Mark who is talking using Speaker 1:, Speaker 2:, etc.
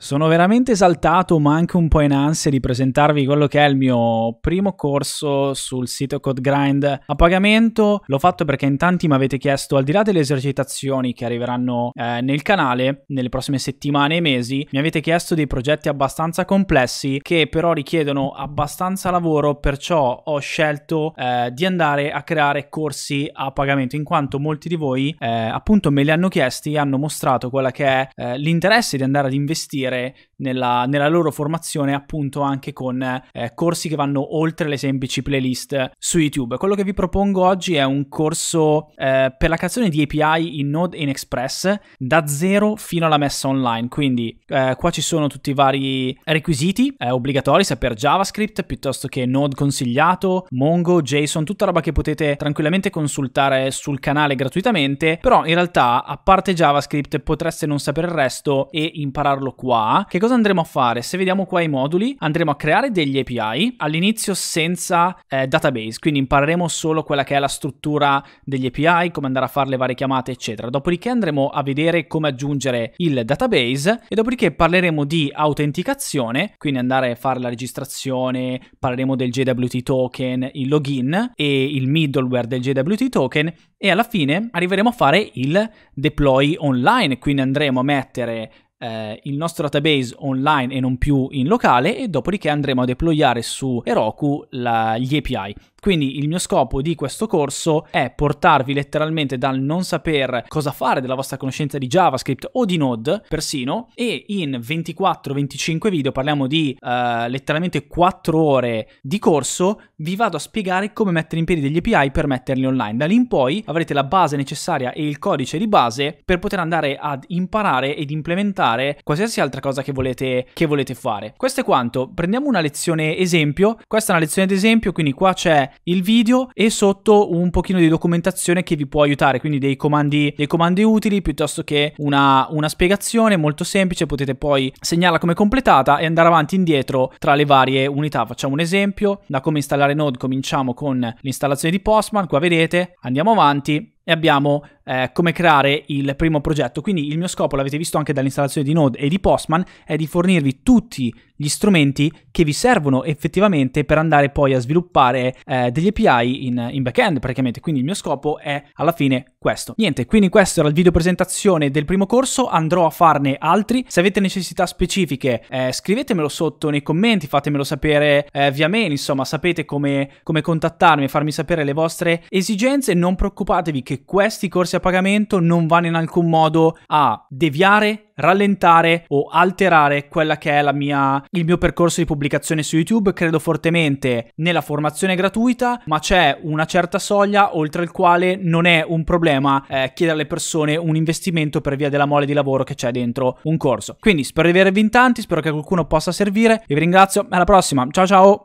Speaker 1: Sono veramente esaltato, ma anche un po' in ansia di presentarvi quello che è il mio primo corso sul sito Code Grind a pagamento. L'ho fatto perché in tanti mi avete chiesto, al di là delle esercitazioni che arriveranno eh, nel canale nelle prossime settimane e mesi, mi avete chiesto dei progetti abbastanza complessi che però richiedono abbastanza lavoro, perciò ho scelto eh, di andare a creare corsi a pagamento, in quanto molti di voi eh, appunto me li hanno chiesti, e hanno mostrato quella che è eh, l'interesse di andare ad investire investire nella, nella loro formazione appunto anche con eh, corsi che vanno oltre le semplici playlist su YouTube. Quello che vi propongo oggi è un corso eh, per la creazione di API in Node in Express da zero fino alla messa online, quindi eh, qua ci sono tutti i vari requisiti eh, obbligatori, sia JavaScript piuttosto che Node consigliato, Mongo, JSON, tutta roba che potete tranquillamente consultare sul canale gratuitamente, però in realtà a parte JavaScript potreste non sapere il resto e impararlo qua qua, che cosa andremo a fare? Se vediamo qua i moduli, andremo a creare degli API all'inizio senza eh, database, quindi impareremo solo quella che è la struttura degli API, come andare a fare le varie chiamate, eccetera. Dopodiché andremo a vedere come aggiungere il database e dopodiché parleremo di autenticazione, quindi andare a fare la registrazione, parleremo del JWT token, il login e il middleware del JWT token e alla fine arriveremo a fare il deploy online, quindi andremo a mettere eh, il nostro database online e non più in locale e dopodiché andremo a deployare su Heroku la, gli API. Quindi il mio scopo di questo corso è portarvi letteralmente dal non saper cosa fare della vostra conoscenza di JavaScript o di Node persino e in 24-25 video, parliamo di uh, letteralmente 4 ore di corso, vi vado a spiegare come mettere in piedi degli API per metterli online. Da lì in poi avrete la base necessaria e il codice di base per poter andare ad imparare ed implementare qualsiasi altra cosa che volete, che volete fare. Questo è quanto. Prendiamo una lezione esempio. Questa è una lezione d'esempio, quindi qua c'è il video e sotto un pochino di documentazione che vi può aiutare, quindi dei comandi, dei comandi utili piuttosto che una, una spiegazione molto semplice, potete poi segnarla come completata e andare avanti e indietro tra le varie unità. Facciamo un esempio, da come installare Node cominciamo con l'installazione di Postman, qua vedete, andiamo avanti e abbiamo eh, come creare il primo progetto. Quindi il mio scopo, l'avete visto anche dall'installazione di Node e di Postman, è di fornirvi tutti gli strumenti che vi servono effettivamente per andare poi a sviluppare eh, degli API in, in backend praticamente. Quindi il mio scopo è alla fine questo. Niente, quindi questo era il video presentazione del primo corso, andrò a farne altri. Se avete necessità specifiche eh, scrivetemelo sotto nei commenti, fatemelo sapere eh, via mail, insomma sapete come, come contattarmi e farmi sapere le vostre esigenze. Non preoccupatevi che questi corsi a pagamento non vanno in alcun modo a deviare rallentare o alterare quella che è mia, il mio percorso di pubblicazione su YouTube. Credo fortemente nella formazione gratuita, ma c'è una certa soglia oltre il quale non è un problema eh, chiedere alle persone un investimento per via della mole di lavoro che c'è dentro un corso. Quindi spero di avervi in tanti, spero che qualcuno possa servire. Io vi ringrazio, alla prossima, ciao ciao!